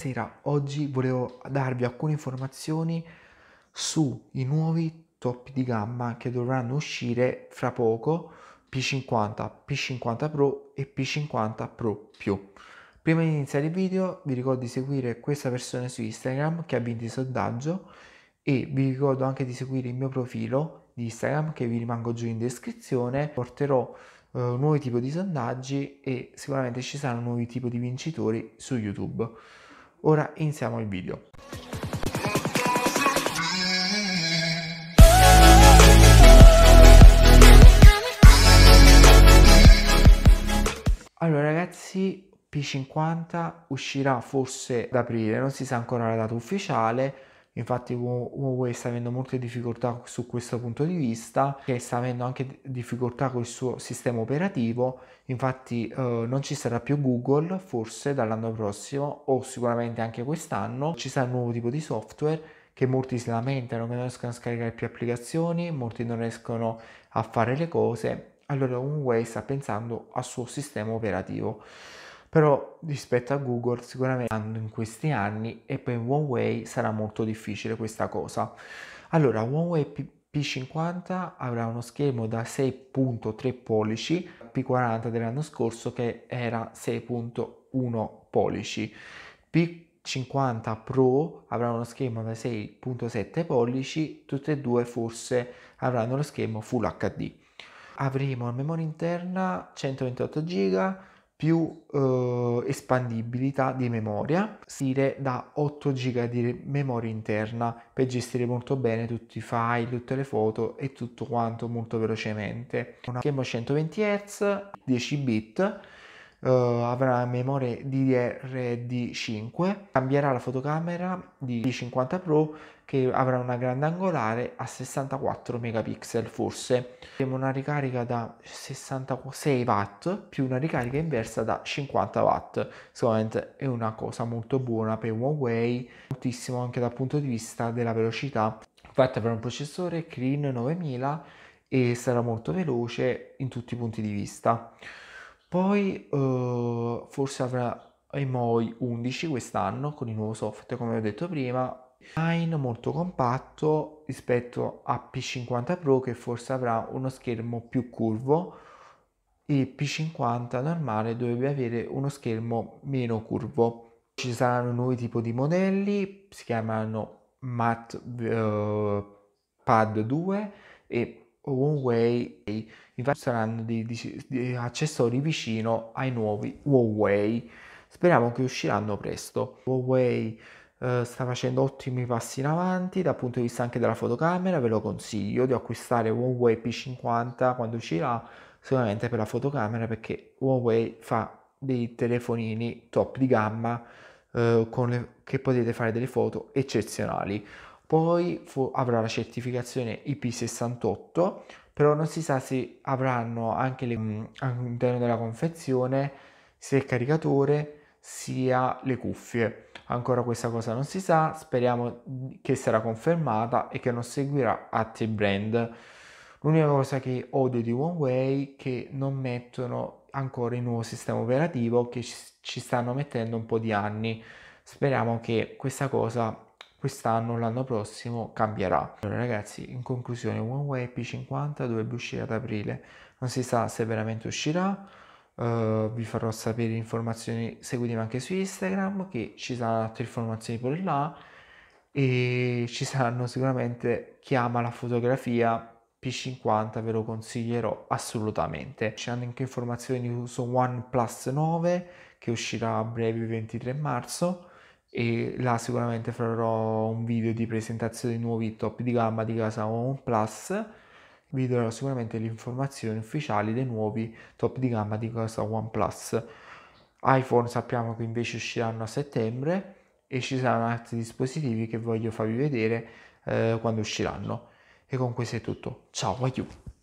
Buonasera, oggi volevo darvi alcune informazioni sui nuovi top di gamma che dovranno uscire fra poco P50, P50 Pro e P50 Pro Prima di iniziare il video vi ricordo di seguire questa persona su Instagram che ha vinto il sondaggio e vi ricordo anche di seguire il mio profilo di Instagram che vi rimango giù in descrizione. Porterò eh, nuovi tipi di sondaggi e sicuramente ci saranno nuovi tipi di vincitori su YouTube. Ora iniziamo il video. Allora ragazzi, P50 uscirà forse ad aprile, non si sa ancora la data ufficiale, infatti Huawei sta avendo molte difficoltà su questo punto di vista e sta avendo anche difficoltà con il suo sistema operativo, infatti eh, non ci sarà più Google forse dall'anno prossimo o sicuramente anche quest'anno, ci sarà un nuovo tipo di software che molti si lamentano che non riescono a scaricare più applicazioni, molti non riescono a fare le cose, allora Huawei sta pensando al suo sistema operativo però rispetto a Google sicuramente in questi anni e per Huawei sarà molto difficile questa cosa. Allora, Huawei P- P50 avrà uno schermo da 6.3 pollici, P40 dell'anno scorso che era 6.1 pollici. P50 Pro avrà uno schermo da 6.7 pollici, tutte e due forse avranno lo schermo Full HD. Avremo memoria interna 128 GB, più eh, espandibilità di memoria, stile da 8 GB di memoria interna per gestire molto bene tutti i file, tutte le foto e tutto quanto molto velocemente. Una schermo 120 Hz, 10 bit, uh, avrà memoria DDR5, cambierà la fotocamera di 50 Pro che avrà una grande angolare a 64 megapixel forse. Abbiamo una ricarica da 66 watt più una ricarica inversa da 50 watt. Sicuramente è una cosa molto buona per Huawei, moltissimo anche dal punto di vista della velocità. Infatti avrà un processore Kirin 9000 e sarà molto veloce in tutti i punti di vista. Poi eh, forse avrà EMOI 11 quest'anno con il nuovo software, come ho detto prima, Line molto compatto rispetto a P50 Pro che forse avrà uno schermo più curvo e P50 normale dovrebbe avere uno schermo meno curvo. Ci saranno nuovi tipi di modelli, si chiamano Mat uh, eh, Pad 2 e Huawei, infatti saranno di, di, di accessori vicino ai nuovi Huawei. Speriamo che usciranno presto. Huawei Uh, sta facendo ottimi passi in avanti dal punto di vista anche della fotocamera ve lo consiglio di acquistare Huawei P50 quando uscirà sicuramente per la fotocamera perché Huawei fa dei telefonini top di gamma uh, le, che potete fare delle foto eccezionali poi fu, avrà la certificazione IP68, però non si sa se avranno anche le, mm, all'interno della confezione sia il caricatore sia le cuffie. Ancora questa cosa non si sa, speriamo che sarà confermata e che non seguirà altri brand. L'unica cosa che odio di Huawei è che non mettono ancora il nuovo sistema operativo che ci stanno mettendo un po' di anni. Speriamo che questa cosa quest'anno, l'anno prossimo cambierà. Allora ragazzi, in conclusione, Huawei P50 dovrebbe uscire ad aprile, non si sa se veramente uscirà, uh, vi farò sapere informazioni, seguitemi anche su Instagram che ci saranno altre informazioni pure là e ci saranno sicuramente chi ama la fotografia P50 ve lo consiglierò assolutamente. Ci hanno anche informazioni su OnePlus 9 che uscirà a breve il 23 marzo e là sicuramente farò un video di presentazione dei nuovi top di gamma di casa OnePlus vi darò sicuramente le informazioni ufficiali dei nuovi top di gamma di casa OnePlus iPhone sappiamo che invece usciranno a settembre e ci saranno altri dispositivi che voglio farvi vedere eh, quando usciranno e con questo è tutto ciao aiuto